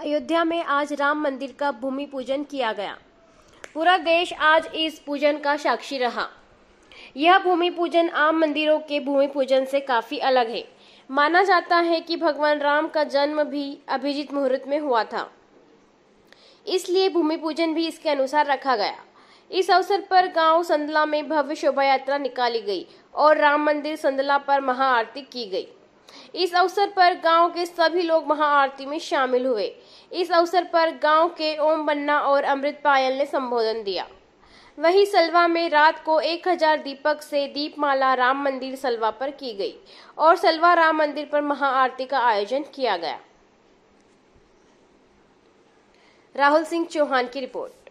अयोध्या में आज राम मंदिर का भूमि पूजन किया गया पूरा देश आज इस पूजन का साक्षी रहा यह भूमि पूजन आम मंदिरों के भूमि पूजन से काफी अलग है माना जाता है कि भगवान राम का जन्म भी अभिजीत मुहूर्त में हुआ था इसलिए भूमि पूजन भी इसके अनुसार रखा गया इस अवसर पर गांव संदला में भव्य शोभा यात्रा निकाली गई और राम मंदिर संदला पर महाआरती की गई इस अवसर पर गांव के सभी लोग महाआरती में शामिल हुए इस अवसर पर गांव के ओम बन्ना और अमृत पायल ने संबोधन दिया वही सलवा में रात को 1000 दीपक से दीपमाला राम मंदिर सलवा पर की गई और सलवा राम मंदिर पर महाआरती का आयोजन किया गया राहुल सिंह चौहान की रिपोर्ट